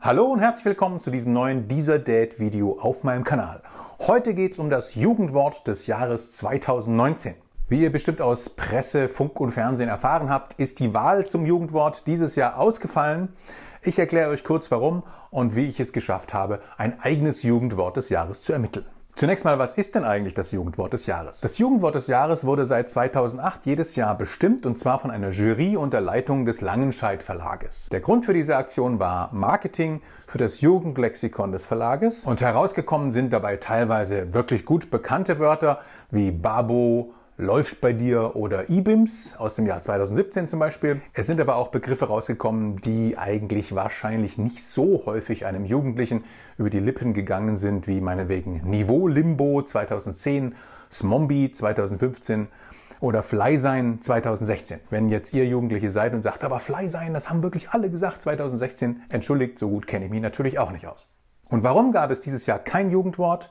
hallo und herzlich willkommen zu diesem neuen Dieser Dad Video auf meinem Kanal. Heute geht es um das Jugendwort des Jahres 2019. Wie ihr bestimmt aus Presse, Funk und Fernsehen erfahren habt, ist die Wahl zum Jugendwort dieses Jahr ausgefallen. Ich erkläre euch kurz warum und wie ich es geschafft habe, ein eigenes Jugendwort des Jahres zu ermitteln. Zunächst mal, was ist denn eigentlich das Jugendwort des Jahres? Das Jugendwort des Jahres wurde seit 2008 jedes Jahr bestimmt und zwar von einer Jury unter Leitung des Langenscheid Verlages. Der Grund für diese Aktion war Marketing für das Jugendlexikon des Verlages und herausgekommen sind dabei teilweise wirklich gut bekannte Wörter wie Babo, läuft bei dir oder IBIMS aus dem Jahr 2017 zum Beispiel. Es sind aber auch Begriffe rausgekommen, die eigentlich wahrscheinlich nicht so häufig einem Jugendlichen über die Lippen gegangen sind, wie meinetwegen Niveau Limbo 2010, Smombi 2015 oder Fly sein 2016. Wenn jetzt ihr Jugendliche seid und sagt, aber Fly sein, das haben wirklich alle gesagt 2016, entschuldigt, so gut kenne ich mich natürlich auch nicht aus. Und warum gab es dieses Jahr kein Jugendwort?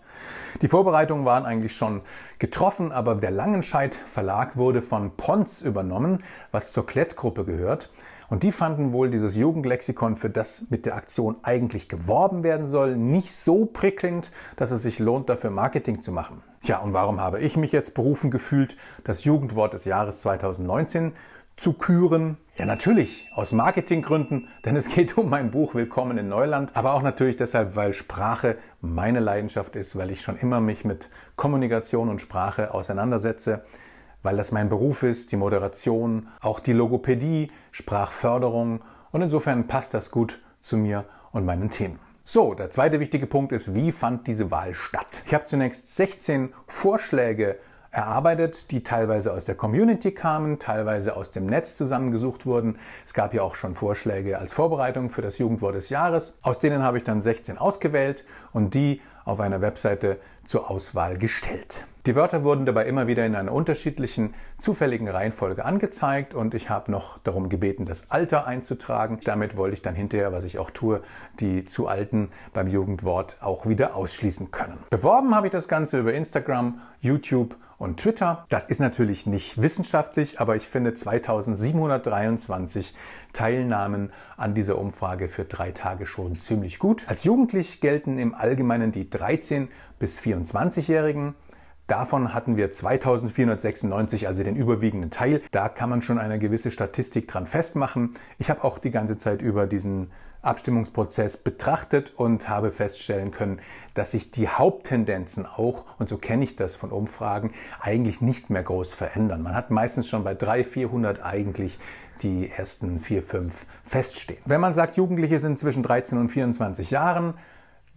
Die Vorbereitungen waren eigentlich schon getroffen, aber der Langenscheid Verlag wurde von Pons übernommen, was zur Klettgruppe gehört. Und die fanden wohl dieses Jugendlexikon, für das mit der Aktion eigentlich geworben werden soll, nicht so prickelnd, dass es sich lohnt, dafür Marketing zu machen. Ja, und warum habe ich mich jetzt berufen gefühlt, das Jugendwort des Jahres 2019 zu küren. Ja, natürlich, aus Marketinggründen, denn es geht um mein Buch Willkommen in Neuland, aber auch natürlich deshalb, weil Sprache meine Leidenschaft ist, weil ich schon immer mich mit Kommunikation und Sprache auseinandersetze, weil das mein Beruf ist, die Moderation, auch die Logopädie, Sprachförderung und insofern passt das gut zu mir und meinen Themen. So, der zweite wichtige Punkt ist, wie fand diese Wahl statt? Ich habe zunächst 16 Vorschläge erarbeitet, die teilweise aus der Community kamen, teilweise aus dem Netz zusammengesucht wurden. Es gab ja auch schon Vorschläge als Vorbereitung für das Jugendwort des Jahres. Aus denen habe ich dann 16 ausgewählt und die auf einer Webseite zur Auswahl gestellt. Die Wörter wurden dabei immer wieder in einer unterschiedlichen, zufälligen Reihenfolge angezeigt und ich habe noch darum gebeten, das Alter einzutragen. Damit wollte ich dann hinterher, was ich auch tue, die zu alten beim Jugendwort auch wieder ausschließen können. Beworben habe ich das Ganze über Instagram, YouTube und Twitter. Das ist natürlich nicht wissenschaftlich, aber ich finde 2723 Teilnahmen an dieser Umfrage für drei Tage schon ziemlich gut. Als Jugendlich gelten im Allgemeinen die 13 bis 24-Jährigen. Davon hatten wir 2496, also den überwiegenden Teil. Da kann man schon eine gewisse Statistik dran festmachen. Ich habe auch die ganze Zeit über diesen Abstimmungsprozess betrachtet und habe feststellen können, dass sich die Haupttendenzen auch, und so kenne ich das von Umfragen, eigentlich nicht mehr groß verändern. Man hat meistens schon bei 300, 400 eigentlich die ersten 4, 5 feststehen. Wenn man sagt, Jugendliche sind zwischen 13 und 24 Jahren,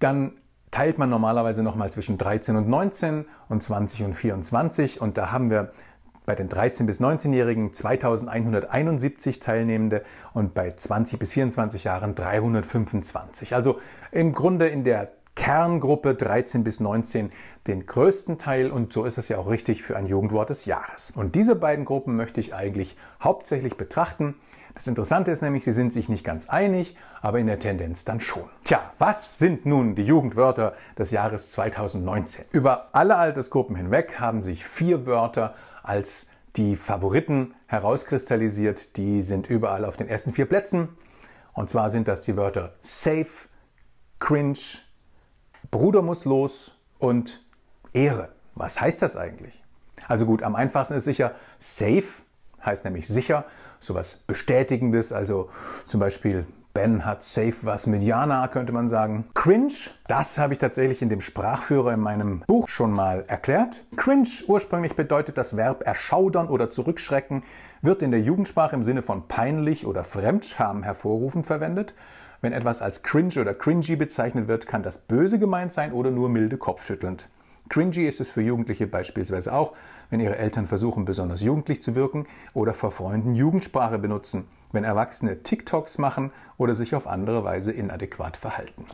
dann teilt man normalerweise nochmal zwischen 13 und 19 und 20 und 24. Und da haben wir bei den 13- bis 19-Jährigen 2171 Teilnehmende und bei 20 bis 24 Jahren 325. Also im Grunde in der Kerngruppe 13 bis 19 den größten Teil und so ist es ja auch richtig für ein Jugendwort des Jahres. Und diese beiden Gruppen möchte ich eigentlich hauptsächlich betrachten. Das Interessante ist nämlich, sie sind sich nicht ganz einig, aber in der Tendenz dann schon. Tja, was sind nun die Jugendwörter des Jahres 2019? Über alle Altersgruppen hinweg haben sich vier Wörter als die Favoriten herauskristallisiert. Die sind überall auf den ersten vier Plätzen. Und zwar sind das die Wörter safe, cringe, Bruder muss los und Ehre. Was heißt das eigentlich? Also gut, am einfachsten ist sicher safe, heißt nämlich sicher, sowas Bestätigendes, also zum Beispiel Ben hat safe was mit Jana, könnte man sagen. Cringe, das habe ich tatsächlich in dem Sprachführer in meinem Buch schon mal erklärt. Cringe ursprünglich bedeutet das Verb erschaudern oder zurückschrecken, wird in der Jugendsprache im Sinne von peinlich oder Fremdscham hervorrufen verwendet wenn etwas als cringe oder cringy bezeichnet wird, kann das böse gemeint sein oder nur milde kopfschüttelnd. Cringy ist es für Jugendliche beispielsweise auch, wenn ihre Eltern versuchen, besonders jugendlich zu wirken oder vor Freunden Jugendsprache benutzen, wenn Erwachsene TikToks machen oder sich auf andere Weise inadäquat verhalten.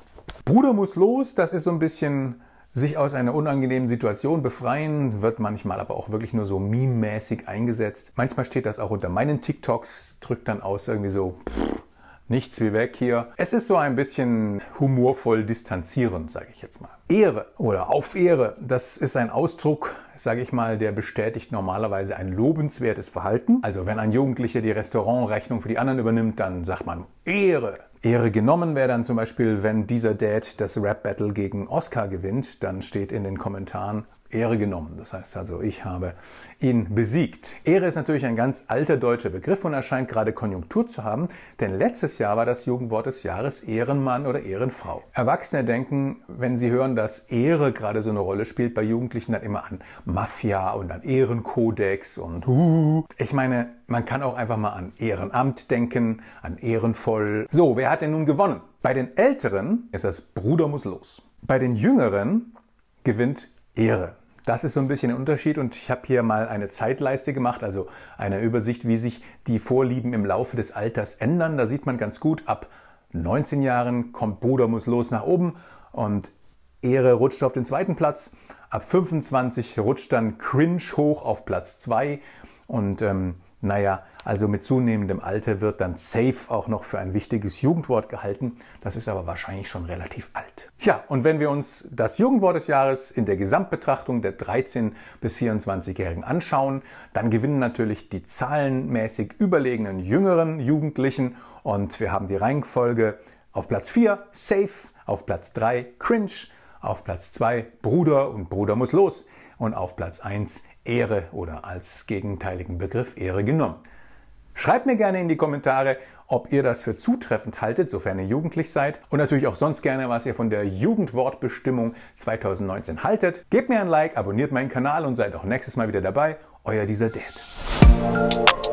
Bruder muss los, das ist so ein bisschen sich aus einer unangenehmen Situation befreien, wird manchmal aber auch wirklich nur so meme-mäßig eingesetzt. Manchmal steht das auch unter meinen TikToks, drückt dann aus irgendwie so, pff, nichts wie weg hier. Es ist so ein bisschen humorvoll distanzierend, sage ich jetzt mal. Ehre oder auf Ehre, das ist ein Ausdruck, sage ich mal, der bestätigt normalerweise ein lobenswertes Verhalten. Also wenn ein Jugendlicher die Restaurantrechnung für die anderen übernimmt, dann sagt man Ehre. Ehre genommen wäre dann zum Beispiel, wenn dieser Dad das Rap-Battle gegen Oscar gewinnt, dann steht in den Kommentaren Ehre genommen. Das heißt also, ich habe ihn besiegt. Ehre ist natürlich ein ganz alter deutscher Begriff und erscheint gerade Konjunktur zu haben, denn letztes Jahr war das Jugendwort des Jahres Ehrenmann oder Ehrenfrau. Erwachsene denken, wenn sie hören, dass Ehre gerade so eine Rolle spielt, bei Jugendlichen dann immer an Mafia und an Ehrenkodex und uh. Ich meine, man kann auch einfach mal an Ehrenamt denken, an ehrenvoll. So, wer hat denn nun gewonnen? Bei den Älteren ist das Bruder muss los. Bei den Jüngeren gewinnt Ehre. Das ist so ein bisschen der Unterschied und ich habe hier mal eine Zeitleiste gemacht, also eine Übersicht, wie sich die Vorlieben im Laufe des Alters ändern. Da sieht man ganz gut, ab 19 Jahren kommt Bruder muss los nach oben und Ehre rutscht auf den zweiten Platz. Ab 25 rutscht dann Cringe hoch auf Platz 2 und ähm, naja, also mit zunehmendem Alter wird dann safe auch noch für ein wichtiges Jugendwort gehalten. Das ist aber wahrscheinlich schon relativ alt. Ja, und wenn wir uns das Jugendwort des Jahres in der Gesamtbetrachtung der 13- bis 24-Jährigen anschauen, dann gewinnen natürlich die zahlenmäßig überlegenen jüngeren Jugendlichen. Und wir haben die Reihenfolge auf Platz 4 safe, auf Platz 3 cringe, auf Platz 2 Bruder und Bruder muss los und auf Platz 1 Ehre oder als gegenteiligen Begriff Ehre genommen. Schreibt mir gerne in die Kommentare, ob ihr das für zutreffend haltet, sofern ihr jugendlich seid. Und natürlich auch sonst gerne, was ihr von der Jugendwortbestimmung 2019 haltet. Gebt mir ein Like, abonniert meinen Kanal und seid auch nächstes Mal wieder dabei. Euer dieser Dad.